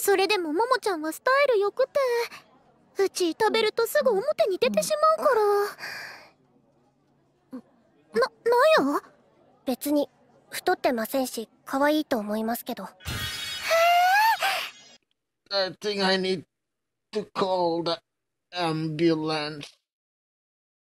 それでもももちゃんはスタイルよくてうち食べるとすぐ表に出てしまうからな、なんや別に太ってませんし可愛いと思いますけどへえ I think I need to call the ambulance